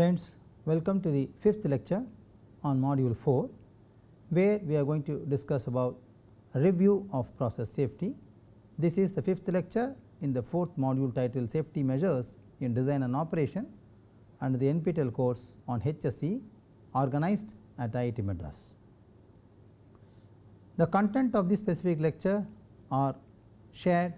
Friends, welcome to the fifth lecture on module 4, where we are going to discuss about review of process safety. This is the fifth lecture in the fourth module titled Safety Measures in Design and Operation under the NPTEL course on HSE organized at IIT Madras. The content of this specific lecture are shared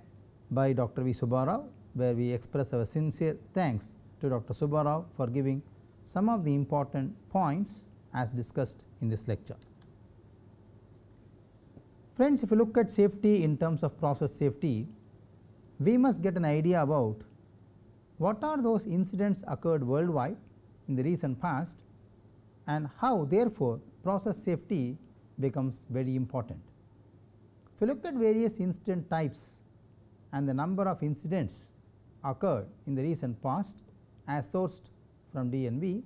by Dr. V. Subbarao, where we express our sincere thanks to Dr. Subbarao for giving some of the important points as discussed in this lecture. Friends, if you look at safety in terms of process safety, we must get an idea about what are those incidents occurred worldwide in the recent past and how therefore process safety becomes very important. If you look at various incident types and the number of incidents occurred in the recent past as sourced from DNB,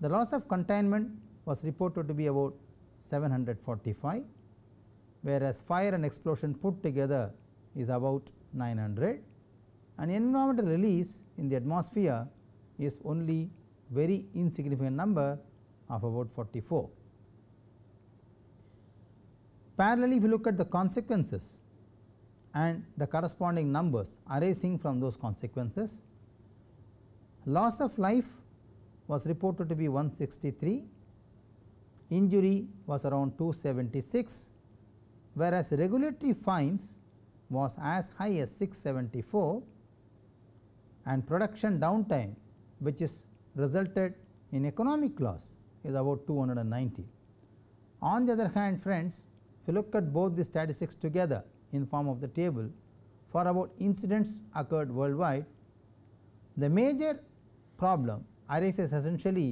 the loss of containment was reported to be about 745 whereas fire and explosion put together is about 900 and environmental release in the atmosphere is only very insignificant number of about 44. Parallelly if you look at the consequences and the corresponding numbers arising from those consequences Loss of life was reported to be 163, injury was around 276, whereas regulatory fines was as high as 674 and production downtime which is resulted in economic loss is about 290. On the other hand friends, if you look at both the statistics together in form of the table for about incidents occurred worldwide, the major problem arises essentially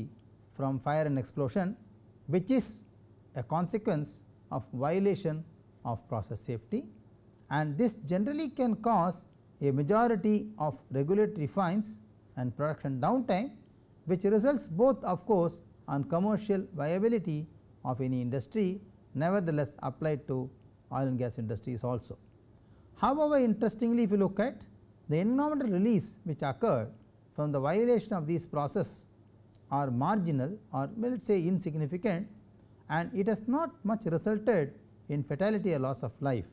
from fire and explosion which is a consequence of violation of process safety and this generally can cause a majority of regulatory fines and production downtime which results both of course on commercial viability of any industry nevertheless applied to oil and gas industries also. However, interestingly if you look at the environmental release which occurred from the violation of these process are marginal or let us say insignificant and it has not much resulted in fatality or loss of life.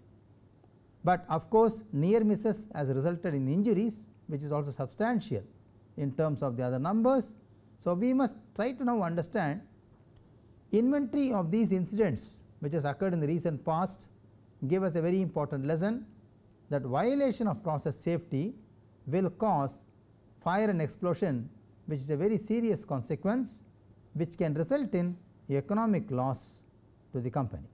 But of course, near misses has resulted in injuries which is also substantial in terms of the other numbers. So, we must try to now understand inventory of these incidents which has occurred in the recent past give us a very important lesson that violation of process safety will cause fire and explosion which is a very serious consequence which can result in economic loss to the company.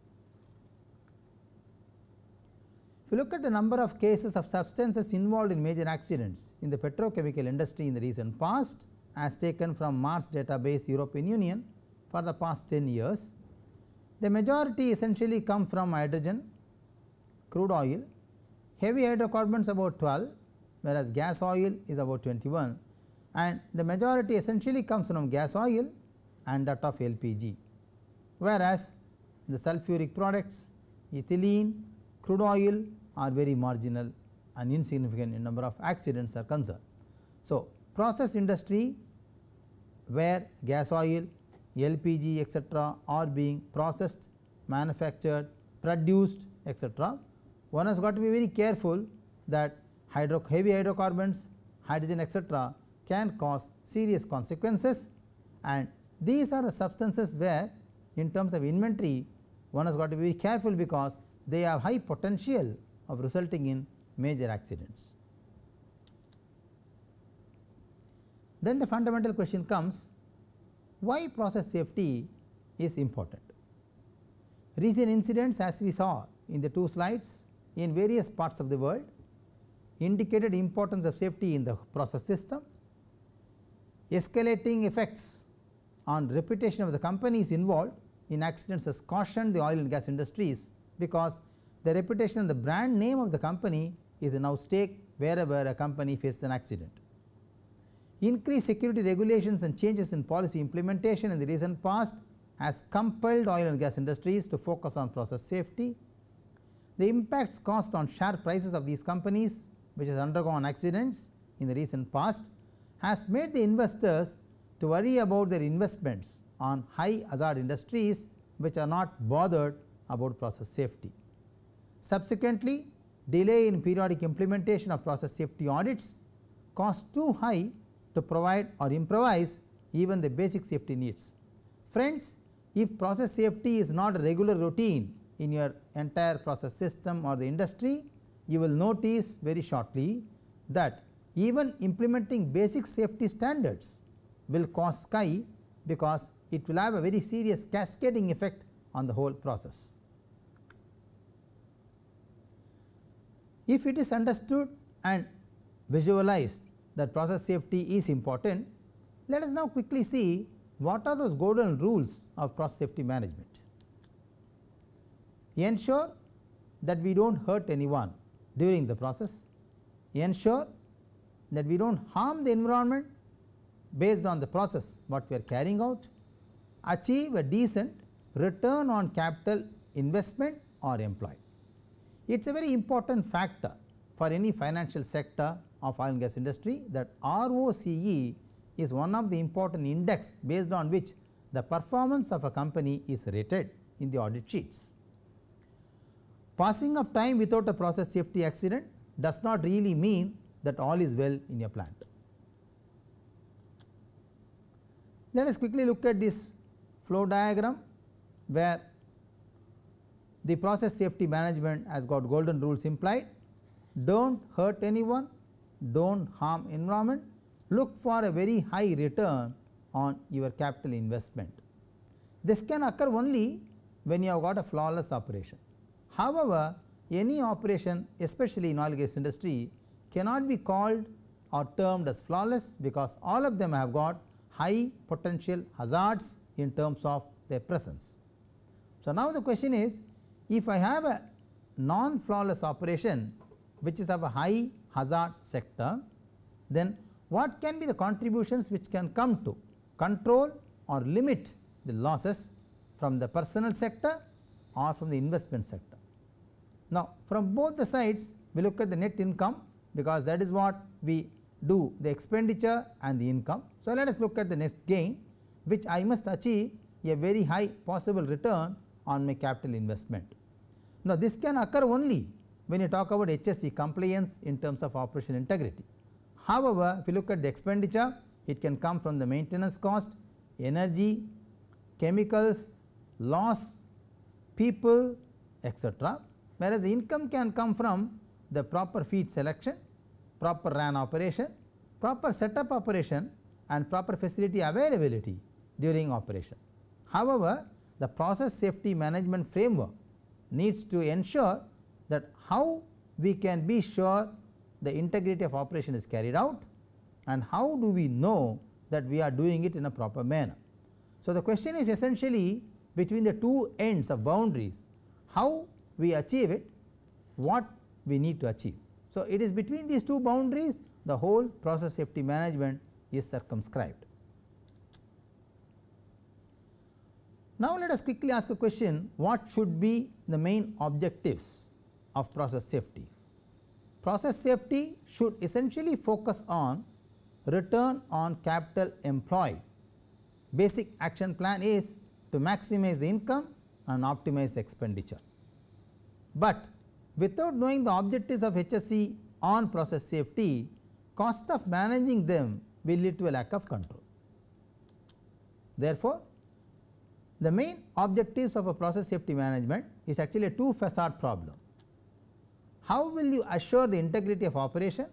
If you look at the number of cases of substances involved in major accidents in the petrochemical industry in the recent past as taken from Mars database European Union for the past 10 years, the majority essentially come from hydrogen, crude oil, heavy hydrocarbons about 12, whereas gas oil is about 21 and the majority essentially comes from gas oil and that of LPG. Whereas, the sulfuric products ethylene, crude oil are very marginal and insignificant in number of accidents are concerned. So, process industry where gas oil, LPG etc., are being processed, manufactured, produced etc., one has got to be very careful that hydro heavy hydrocarbons, hydrogen etc. can cause serious consequences and these are the substances where in terms of inventory one has got to be careful because they have high potential of resulting in major accidents. Then the fundamental question comes why process safety is important. Recent incidents as we saw in the two slides in various parts of the world indicated importance of safety in the process system. Escalating effects on reputation of the companies involved in accidents has cautioned the oil and gas industries because the reputation and the brand name of the company is now stake wherever a company faces an accident. Increased security regulations and changes in policy implementation in the recent past has compelled oil and gas industries to focus on process safety. The impacts caused on share prices of these companies which has undergone accidents in the recent past has made the investors to worry about their investments on high hazard industries which are not bothered about process safety. Subsequently, delay in periodic implementation of process safety audits cost too high to provide or improvise even the basic safety needs. Friends, if process safety is not a regular routine in your entire process system or the industry, you will notice very shortly that even implementing basic safety standards will cause sky because it will have a very serious cascading effect on the whole process. If it is understood and visualized that process safety is important, let us now quickly see what are those golden rules of process safety management. Ensure that we do not hurt anyone during the process, ensure that we do not harm the environment based on the process what we are carrying out, achieve a decent return on capital investment or employed. It is a very important factor for any financial sector of oil and gas industry that ROCE is one of the important index based on which the performance of a company is rated in the audit sheets. Passing of time without a process safety accident does not really mean that all is well in your plant. Let us quickly look at this flow diagram where the process safety management has got golden rules implied. Do not hurt anyone, do not harm environment, look for a very high return on your capital investment. This can occur only when you have got a flawless operation. However, any operation especially in oil gas industry cannot be called or termed as flawless because all of them have got high potential hazards in terms of their presence. So, now the question is if I have a non flawless operation which is of a high hazard sector then what can be the contributions which can come to control or limit the losses from the personal sector or from the investment sector. Now, from both the sides we look at the net income because that is what we do the expenditure and the income. So, let us look at the next gain which I must achieve a very high possible return on my capital investment. Now, this can occur only when you talk about HSE compliance in terms of operational integrity. However, if you look at the expenditure it can come from the maintenance cost, energy, chemicals, loss, people etc whereas the income can come from the proper feed selection, proper RAN operation, proper setup operation and proper facility availability during operation. However, the process safety management framework needs to ensure that how we can be sure the integrity of operation is carried out and how do we know that we are doing it in a proper manner. So, the question is essentially between the two ends of boundaries how we achieve it what we need to achieve. So, it is between these two boundaries the whole process safety management is circumscribed. Now, let us quickly ask a question what should be the main objectives of process safety? Process safety should essentially focus on return on capital employed. Basic action plan is to maximize the income and optimize the expenditure. But without knowing the objectives of HSE on process safety, cost of managing them will lead to a lack of control. Therefore, the main objectives of a process safety management is actually a two facade problem. How will you assure the integrity of operation?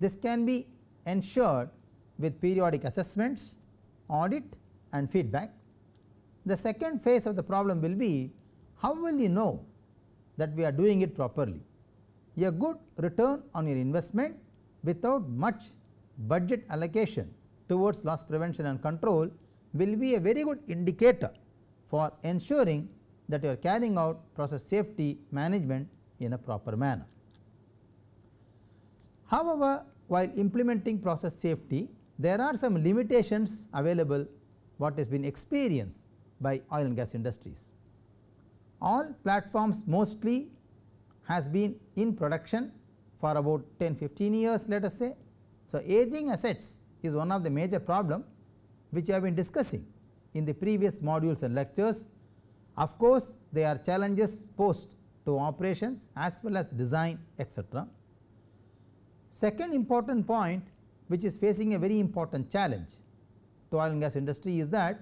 This can be ensured with periodic assessments, audit and feedback. The second phase of the problem will be how will you know that we are doing it properly. A good return on your investment without much budget allocation towards loss prevention and control will be a very good indicator for ensuring that you are carrying out process safety management in a proper manner. However, while implementing process safety, there are some limitations available what has been experienced by oil and gas industries all platforms mostly has been in production for about 10 15 years let us say. So, aging assets is one of the major problem which we have been discussing in the previous modules and lectures. Of course, there are challenges posed to operations as well as design etc. Second important point which is facing a very important challenge to oil and gas industry is that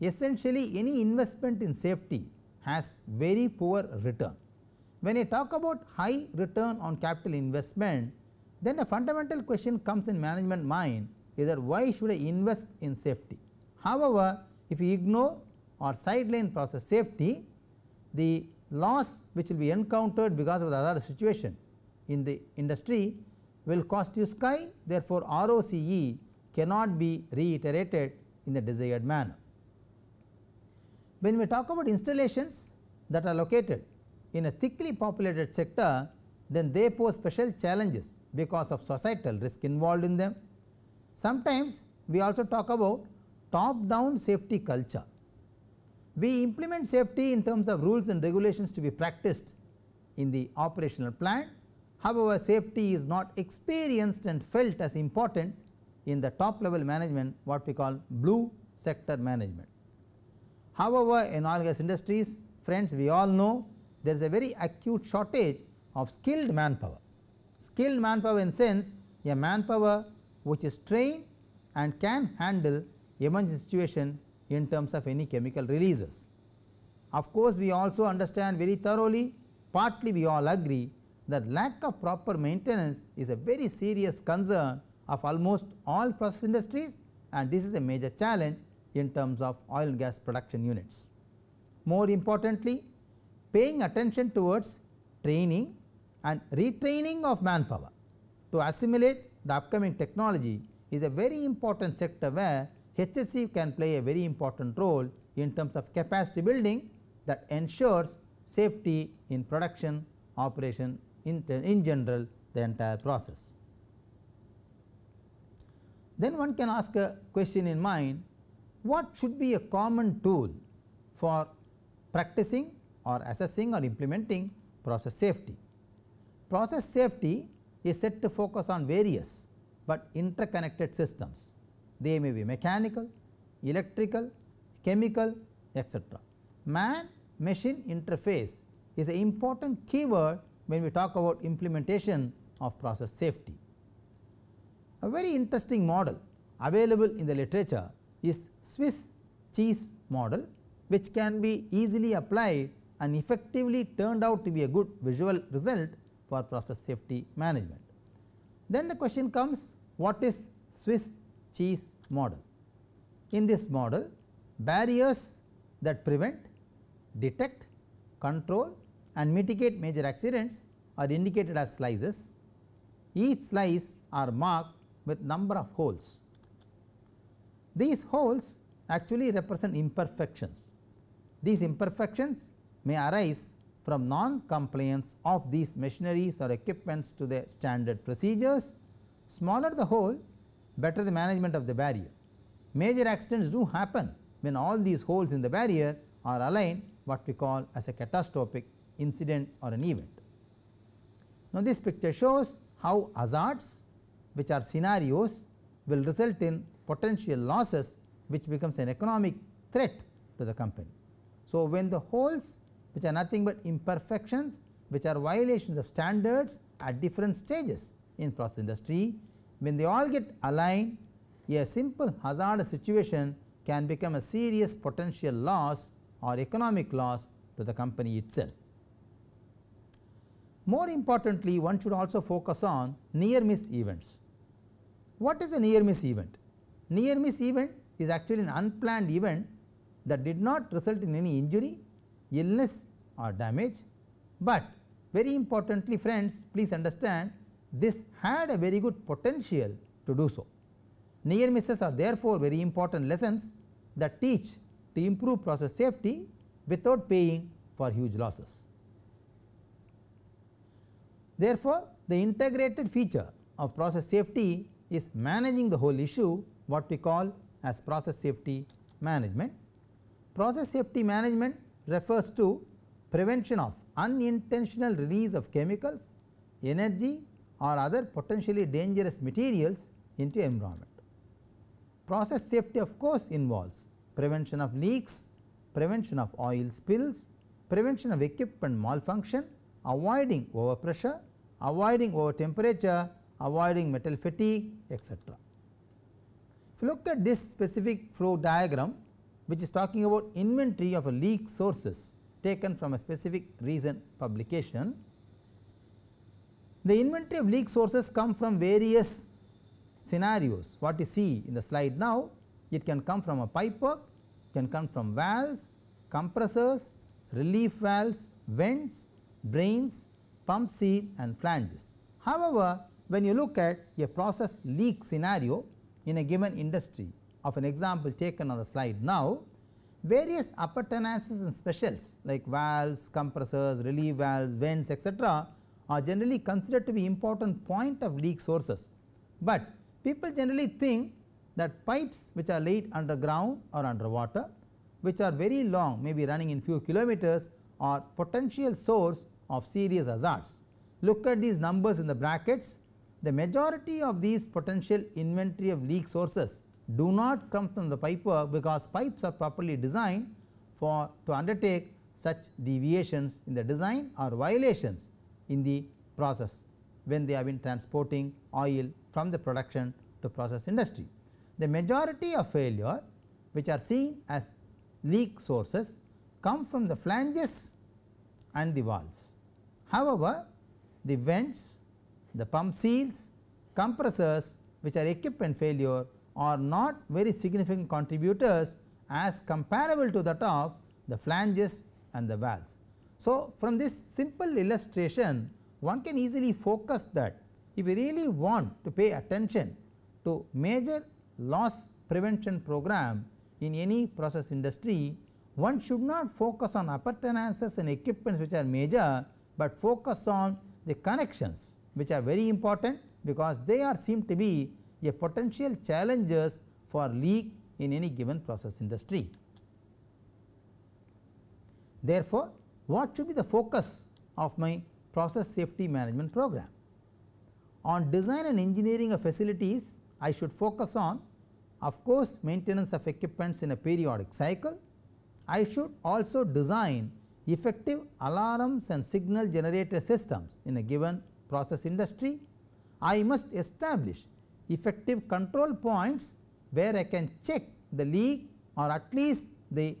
essentially any investment in safety has very poor return. When I talk about high return on capital investment, then a fundamental question comes in management mind is that why should I invest in safety? However, if you ignore or sideline process safety, the loss which will be encountered because of the other situation in the industry will cost you sky therefore, ROCE cannot be reiterated in the desired manner. When we talk about installations that are located in a thickly populated sector, then they pose special challenges because of societal risk involved in them. Sometimes we also talk about top down safety culture. We implement safety in terms of rules and regulations to be practiced in the operational plant. However, safety is not experienced and felt as important in the top level management what we call blue sector management. However, in oil gas industries friends we all know there is a very acute shortage of skilled manpower. Skilled manpower in sense a manpower which is trained and can handle emergency situation in terms of any chemical releases. Of course, we also understand very thoroughly partly we all agree that lack of proper maintenance is a very serious concern of almost all process industries and this is a major challenge in terms of oil and gas production units. More importantly, paying attention towards training and retraining of manpower to assimilate the upcoming technology is a very important sector where HSE can play a very important role in terms of capacity building that ensures safety in production, operation, in, in general the entire process. Then one can ask a question in mind what should be a common tool for practicing or assessing or implementing process safety. Process safety is set to focus on various but interconnected systems. They may be mechanical, electrical, chemical etc. Man machine interface is an important keyword when we talk about implementation of process safety. A very interesting model available in the literature is Swiss cheese model which can be easily applied and effectively turned out to be a good visual result for process safety management. Then the question comes what is Swiss cheese model? In this model barriers that prevent, detect, control and mitigate major accidents are indicated as slices. Each slice are marked with number of holes these holes actually represent imperfections. These imperfections may arise from non-compliance of these machineries or equipments to the standard procedures. Smaller the hole, better the management of the barrier. Major accidents do happen when all these holes in the barrier are aligned what we call as a catastrophic incident or an event. Now, this picture shows how hazards which are scenarios will result in potential losses which becomes an economic threat to the company. So, when the holes which are nothing but imperfections which are violations of standards at different stages in process industry, when they all get aligned a simple hazardous situation can become a serious potential loss or economic loss to the company itself. More importantly, one should also focus on near miss events. What is a near miss event? Near miss event is actually an unplanned event that did not result in any injury, illness or damage. But very importantly friends please understand this had a very good potential to do so. Near misses are therefore very important lessons that teach to improve process safety without paying for huge losses. Therefore, the integrated feature of process safety is managing the whole issue what we call as process safety management. Process safety management refers to prevention of unintentional release of chemicals, energy or other potentially dangerous materials into environment. Process safety of course involves prevention of leaks, prevention of oil spills, prevention of equipment malfunction, avoiding overpressure, avoiding over temperature, avoiding metal fatigue etc. If you look at this specific flow diagram which is talking about inventory of a leak sources taken from a specific recent publication. The inventory of leak sources come from various scenarios what you see in the slide now it can come from a pipe work, can come from valves, compressors, relief valves, vents, drains, pump seal and flanges. However, when you look at a process leak scenario in a given industry of an example taken on the slide now, various appurtenances and specials like valves, compressors, relief valves, vents etc., are generally considered to be important point of leak sources. But people generally think that pipes which are laid underground or underwater which are very long may be running in few kilometers are potential source of serious hazards. Look at these numbers in the brackets the majority of these potential inventory of leak sources do not come from the piper because pipes are properly designed for to undertake such deviations in the design or violations in the process when they have been transporting oil from the production to process industry. The majority of failure which are seen as leak sources come from the flanges and the valves. However, the vents the pump seals, compressors which are equipment failure are not very significant contributors as comparable to that of the flanges and the valves. So, from this simple illustration one can easily focus that if we really want to pay attention to major loss prevention program in any process industry, one should not focus on appurtenances and equipments which are major, but focus on the connections which are very important because they are seem to be a potential challenges for leak in any given process industry. Therefore, what should be the focus of my process safety management program? On design and engineering of facilities, I should focus on of course, maintenance of equipments in a periodic cycle. I should also design effective alarms and signal generator systems in a given process industry, I must establish effective control points where I can check the leak or at least the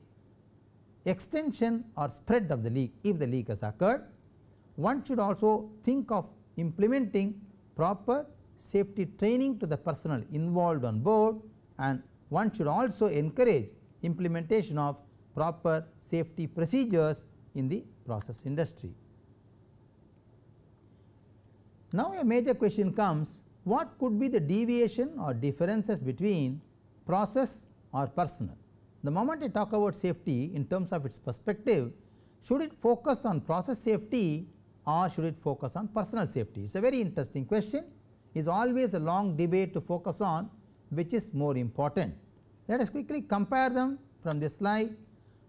extension or spread of the leak if the leak has occurred. One should also think of implementing proper safety training to the personnel involved on board and one should also encourage implementation of proper safety procedures in the process industry. Now, a major question comes what could be the deviation or differences between process or personal. The moment I talk about safety in terms of its perspective, should it focus on process safety or should it focus on personal safety? It is a very interesting question, it is always a long debate to focus on which is more important. Let us quickly compare them from this slide.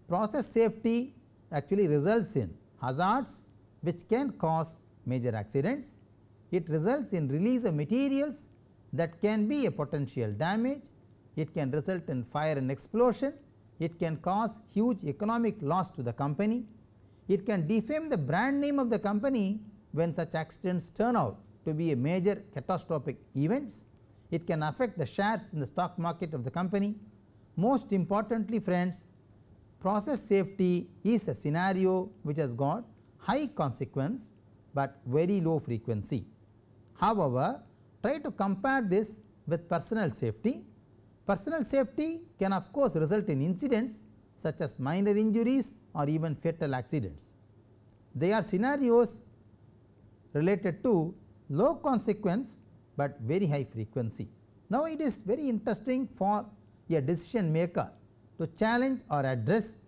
Process safety actually results in hazards which can cause major accidents it results in release of materials that can be a potential damage, it can result in fire and explosion, it can cause huge economic loss to the company, it can defame the brand name of the company when such accidents turn out to be a major catastrophic events, it can affect the shares in the stock market of the company. Most importantly friends, process safety is a scenario which has got high consequence, but very low frequency. However, try to compare this with personal safety. Personal safety can of course result in incidents such as minor injuries or even fatal accidents. They are scenarios related to low consequence, but very high frequency. Now, it is very interesting for a decision maker to challenge or address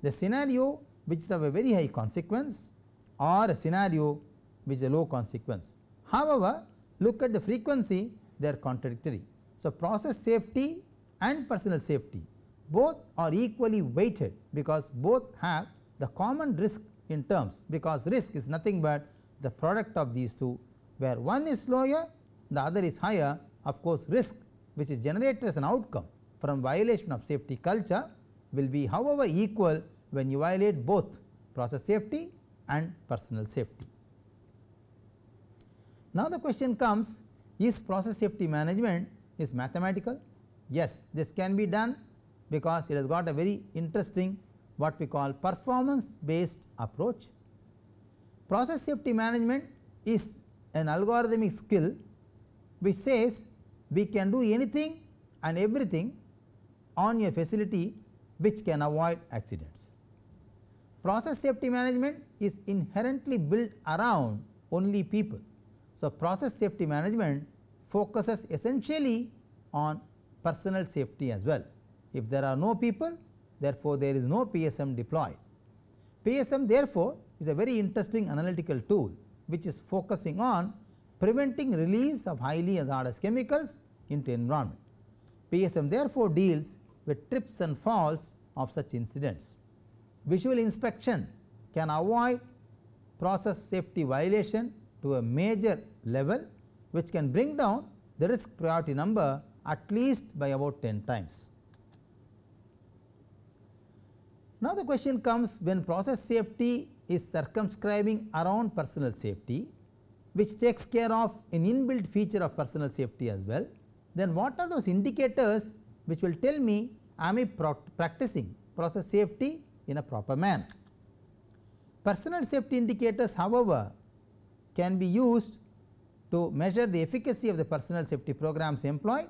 the scenario which is of a very high consequence or a scenario which is a low consequence. However, look at the frequency they are contradictory. So, process safety and personal safety both are equally weighted because both have the common risk in terms because risk is nothing but the product of these two where one is lower the other is higher of course risk which is generated as an outcome from violation of safety culture will be however equal when you violate both process safety and personal safety. Now the question comes is process safety management is mathematical? Yes, this can be done because it has got a very interesting what we call performance based approach. Process safety management is an algorithmic skill which says we can do anything and everything on your facility which can avoid accidents. Process safety management is inherently built around only people so, process safety management focuses essentially on personal safety as well. If there are no people therefore, there is no PSM deployed. PSM therefore, is a very interesting analytical tool which is focusing on preventing release of highly hazardous chemicals into environment. PSM therefore, deals with trips and falls of such incidents. Visual inspection can avoid process safety violation to a major level which can bring down the risk priority number at least by about 10 times. Now, the question comes when process safety is circumscribing around personal safety which takes care of an inbuilt feature of personal safety as well, then what are those indicators which will tell me am I practicing process safety in a proper manner. Personal safety indicators however can be used to measure the efficacy of the personal safety programs employed.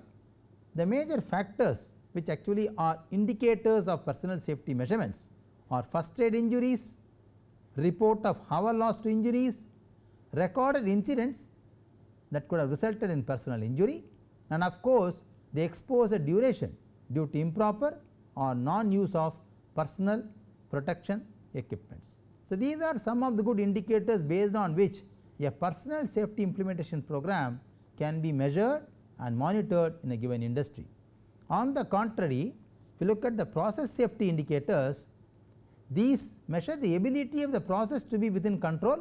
The major factors which actually are indicators of personal safety measurements are first aid injuries, report of hour lost to injuries, recorded incidents that could have resulted in personal injury and of course, the exposure duration due to improper or non-use of personal protection equipments. So, these are some of the good indicators based on which a personal safety implementation program can be measured and monitored in a given industry. On the contrary, if you look at the process safety indicators, these measure the ability of the process to be within control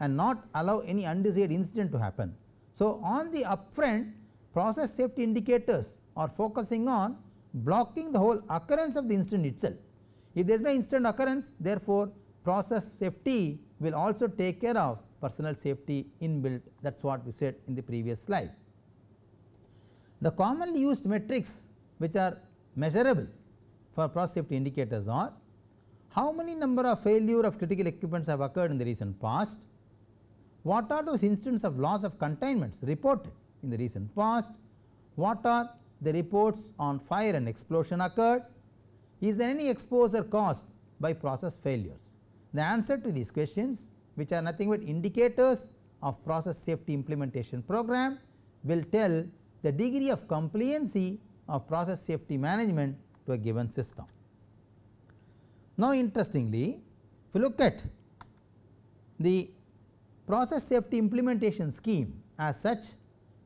and not allow any undesired incident to happen. So, on the upfront process safety indicators are focusing on blocking the whole occurrence of the incident itself. If there is no incident occurrence therefore, process safety will also take care of personal safety inbuilt that is what we said in the previous slide. The commonly used metrics which are measurable for process safety indicators are how many number of failure of critical equipments have occurred in the recent past, what are those incidents of loss of containments reported in the recent past, what are the reports on fire and explosion occurred, is there any exposure caused by process failures. The answer to these questions which are nothing but indicators of process safety implementation program will tell the degree of compliancy of process safety management to a given system. Now interestingly if you look at the process safety implementation scheme as such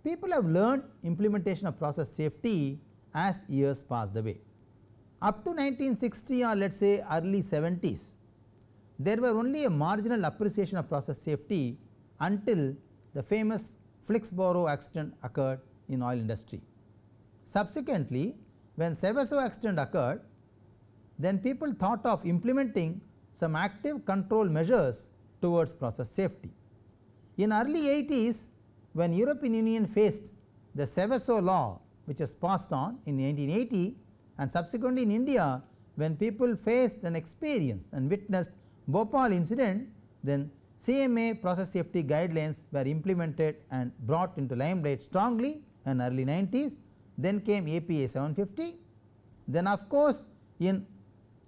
people have learned implementation of process safety as years passed away. Up to 1960 or let us say early 70s there were only a marginal appreciation of process safety until the famous Flixborough accident occurred in oil industry. Subsequently, when Seveso accident occurred, then people thought of implementing some active control measures towards process safety. In early 80s, when European Union faced the Seveso law which was passed on in 1980 and subsequently in India when people faced and experienced and witnessed Bhopal incident then CMA process safety guidelines were implemented and brought into limelight strongly in early 90s then came APA 750 then of course in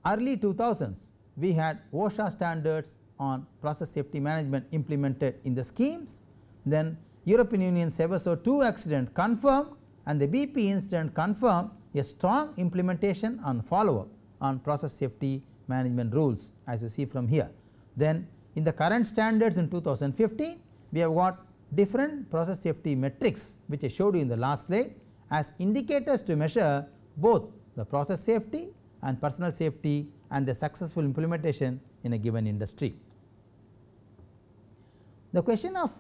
early 2000s we had OSHA standards on process safety management implemented in the schemes then European Union Seveso 2 accident confirmed and the BP incident confirmed a strong implementation and follow up on process safety management rules as you see from here. Then in the current standards in 2015 we have got different process safety metrics which I showed you in the last slide as indicators to measure both the process safety and personal safety and the successful implementation in a given industry. The question of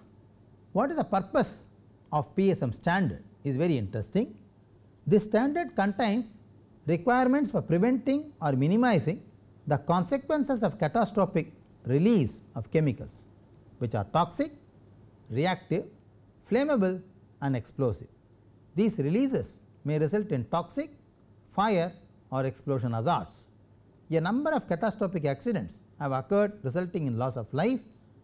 what is the purpose of PSM standard is very interesting. This standard contains requirements for preventing or minimizing the consequences of catastrophic release of chemicals which are toxic, reactive, flammable and explosive. These releases may result in toxic, fire or explosion hazards. A number of catastrophic accidents have occurred resulting in loss of life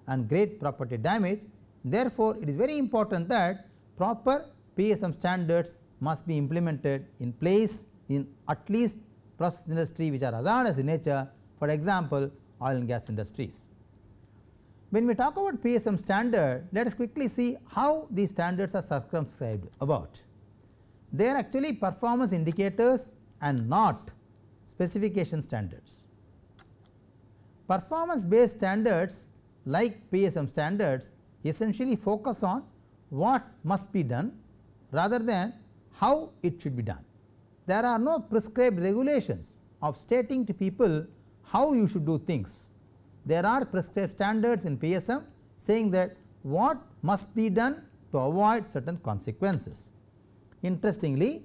and great property damage. Therefore, it is very important that proper PSM standards must be implemented in place in at least process industry which are hazardous in nature for example oil and gas industries. When we talk about PSM standard let us quickly see how these standards are circumscribed about. They are actually performance indicators and not specification standards. Performance based standards like PSM standards essentially focus on what must be done rather than how it should be done there are no prescribed regulations of stating to people how you should do things. There are prescribed standards in PSM saying that what must be done to avoid certain consequences. Interestingly,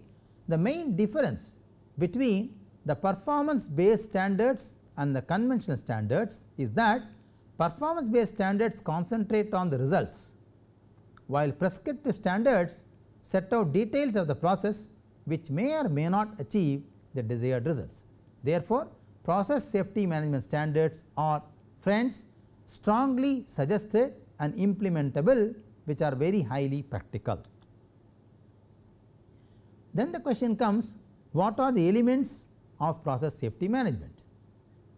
the main difference between the performance based standards and the conventional standards is that performance based standards concentrate on the results, while prescriptive standards set out details of the process which may or may not achieve the desired results. Therefore, process safety management standards are friends strongly suggested and implementable which are very highly practical. Then the question comes what are the elements of process safety management?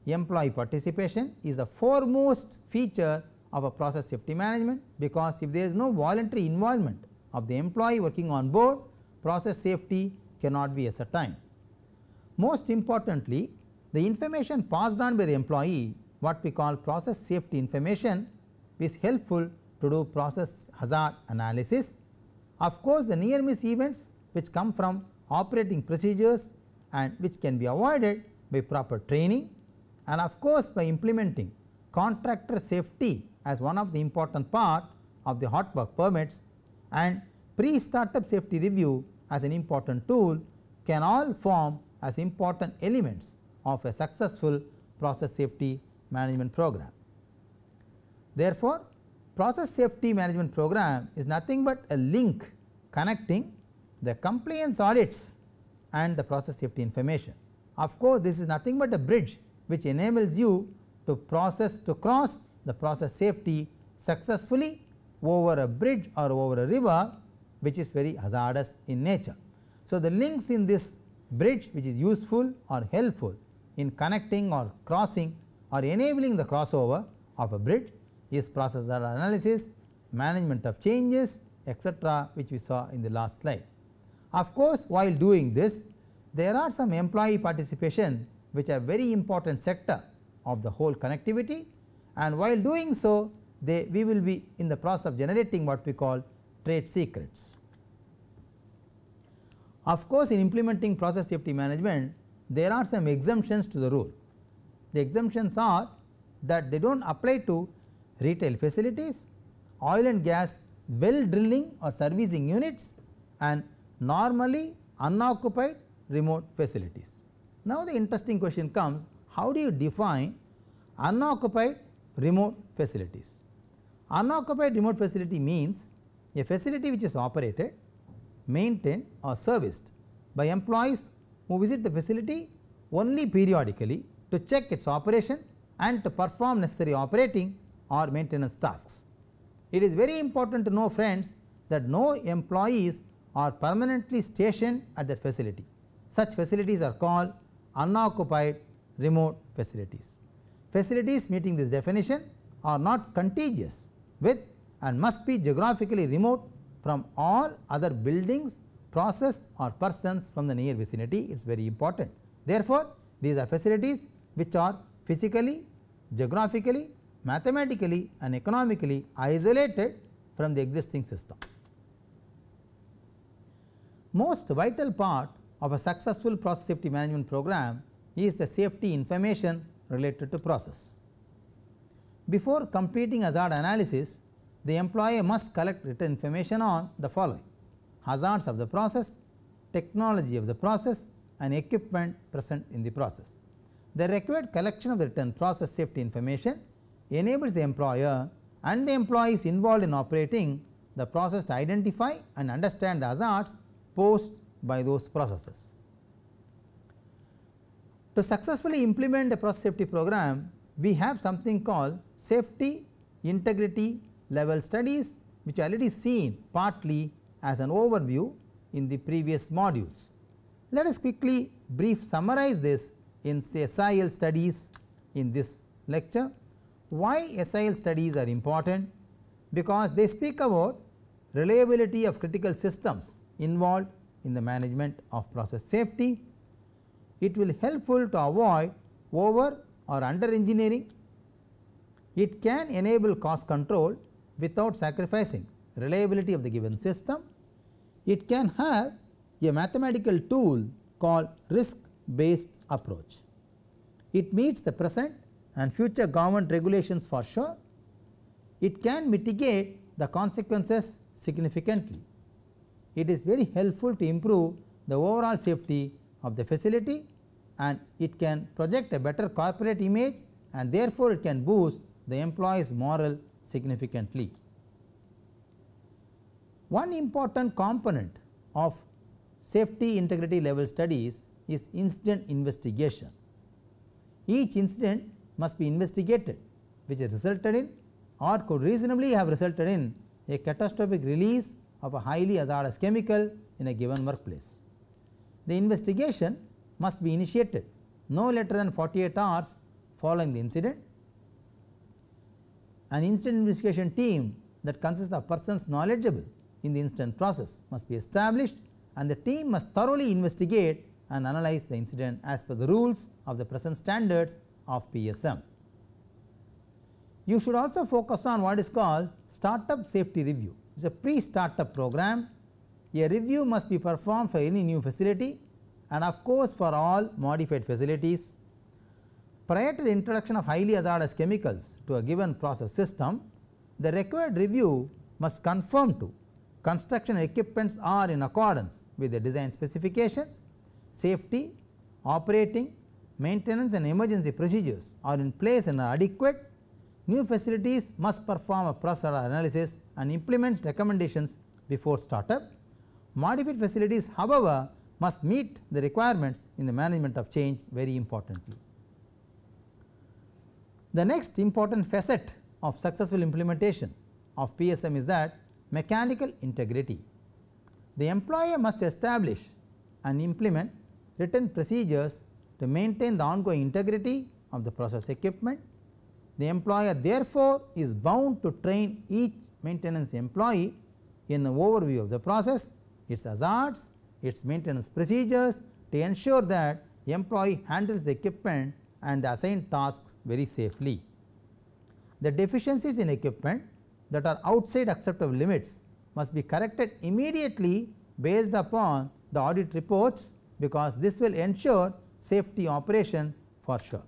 Employee participation is the foremost feature of a process safety management because if there is no voluntary involvement of the employee working on board process safety cannot be ascertained. Most importantly, the information passed on by the employee what we call process safety information is helpful to do process hazard analysis. Of course, the near miss events which come from operating procedures and which can be avoided by proper training and of course, by implementing contractor safety as one of the important part of the hot work permits and pre-startup safety review as an important tool can all form as important elements of a successful process safety management program. Therefore, process safety management program is nothing but a link connecting the compliance audits and the process safety information. Of course, this is nothing but a bridge which enables you to process to cross the process safety successfully over a bridge or over a river which is very hazardous in nature. So, the links in this bridge which is useful or helpful in connecting or crossing or enabling the crossover of a bridge is processor analysis, management of changes etc., which we saw in the last slide. Of course, while doing this there are some employee participation which are very important sector of the whole connectivity and while doing so they we will be in the process of generating what we call trade secrets. Of course, in implementing process safety management there are some exemptions to the rule. The exemptions are that they do not apply to retail facilities, oil and gas well drilling or servicing units and normally unoccupied remote facilities. Now, the interesting question comes how do you define unoccupied remote facilities? Unoccupied remote facility means a facility which is operated, maintained or serviced by employees who visit the facility only periodically to check its operation and to perform necessary operating or maintenance tasks. It is very important to know friends that no employees are permanently stationed at that facility. Such facilities are called unoccupied remote facilities. Facilities meeting this definition are not contiguous with and must be geographically remote from all other buildings, process or persons from the near vicinity, it is very important. Therefore, these are facilities which are physically, geographically, mathematically and economically isolated from the existing system. Most vital part of a successful process safety management program is the safety information related to process. Before completing hazard analysis, the employer must collect written information on the following hazards of the process, technology of the process and equipment present in the process. The required collection of the written process safety information enables the employer and the employees involved in operating the process to identify and understand the hazards posed by those processes. To successfully implement a process safety program, we have something called safety, integrity level studies which already seen partly as an overview in the previous modules. Let us quickly brief summarize this in SIL studies in this lecture. Why SIL studies are important? Because they speak about reliability of critical systems involved in the management of process safety. It will helpful to avoid over or under engineering. It can enable cost control without sacrificing reliability of the given system. It can have a mathematical tool called risk based approach. It meets the present and future government regulations for sure. It can mitigate the consequences significantly. It is very helpful to improve the overall safety of the facility and it can project a better corporate image and therefore it can boost the employee's moral significantly. One important component of safety integrity level studies is incident investigation. Each incident must be investigated which resulted in or could reasonably have resulted in a catastrophic release of a highly hazardous chemical in a given workplace. The investigation must be initiated no later than 48 hours following the incident an incident investigation team that consists of persons knowledgeable in the incident process must be established and the team must thoroughly investigate and analyze the incident as per the rules of the present standards of PSM. You should also focus on what is called startup safety review. It is a pre-startup program. A review must be performed for any new facility and of course for all modified facilities. Prior to the introduction of highly hazardous chemicals to a given process system, the required review must confirm to construction equipments are in accordance with the design specifications, safety, operating, maintenance and emergency procedures are in place and are adequate. New facilities must perform a process analysis and implement recommendations before startup. Modified facilities however must meet the requirements in the management of change very importantly. The next important facet of successful implementation of PSM is that mechanical integrity. The employer must establish and implement written procedures to maintain the ongoing integrity of the process equipment. The employer therefore is bound to train each maintenance employee in an overview of the process, its hazards, its maintenance procedures to ensure that employee handles the equipment and the assigned tasks very safely. The deficiencies in equipment that are outside acceptable limits must be corrected immediately based upon the audit reports because this will ensure safety operation for sure.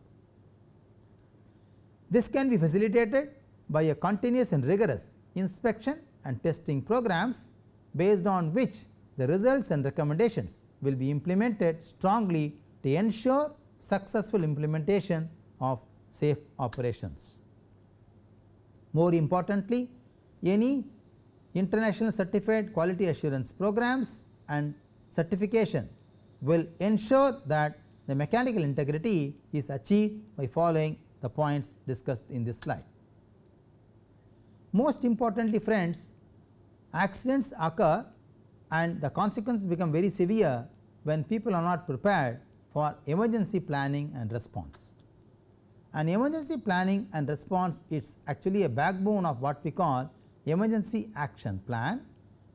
This can be facilitated by a continuous and rigorous inspection and testing programs based on which the results and recommendations will be implemented strongly to ensure successful implementation of safe operations. More importantly, any international certified quality assurance programs and certification will ensure that the mechanical integrity is achieved by following the points discussed in this slide. Most importantly friends, accidents occur and the consequences become very severe when people are not prepared for emergency planning and response. And emergency planning and response is actually a backbone of what we call emergency action plan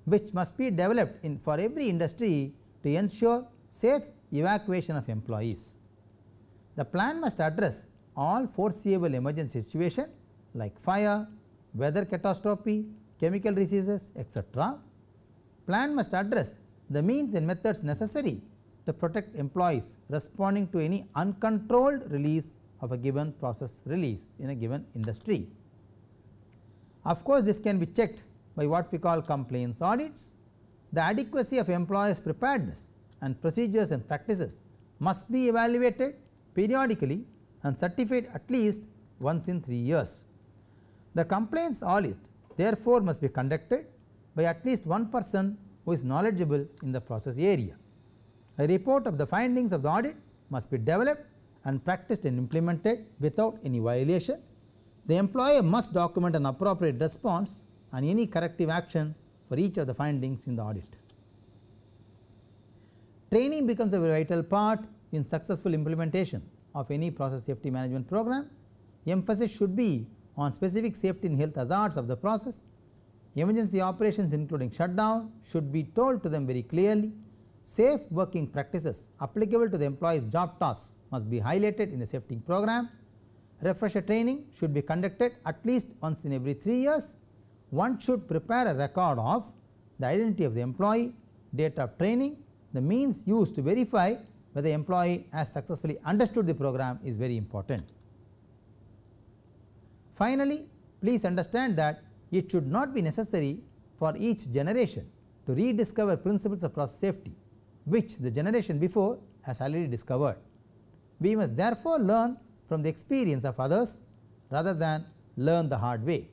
which must be developed in for every industry to ensure safe evacuation of employees. The plan must address all foreseeable emergency situation like fire, weather catastrophe, chemical diseases etc. Plan must address the means and methods necessary to protect employees responding to any uncontrolled release of a given process release in a given industry. Of course, this can be checked by what we call complaints audits. The adequacy of employees' preparedness and procedures and practices must be evaluated periodically and certified at least once in 3 years. The complaints audit therefore must be conducted by at least one person who is knowledgeable in the process area. A report of the findings of the audit must be developed and practiced and implemented without any violation. The employer must document an appropriate response and any corrective action for each of the findings in the audit. Training becomes a vital part in successful implementation of any process safety management program. Emphasis should be on specific safety and health hazards of the process. Emergency operations including shutdown should be told to them very clearly Safe working practices applicable to the employee's job tasks must be highlighted in the safety program. Refresher training should be conducted at least once in every 3 years. One should prepare a record of the identity of the employee, date of training, the means used to verify whether the employee has successfully understood the program is very important. Finally, please understand that it should not be necessary for each generation to rediscover principles of process safety which the generation before has already discovered. We must therefore learn from the experience of others rather than learn the hard way.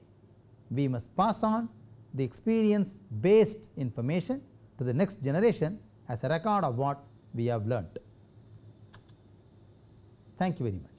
We must pass on the experience based information to the next generation as a record of what we have learnt. Thank you very much.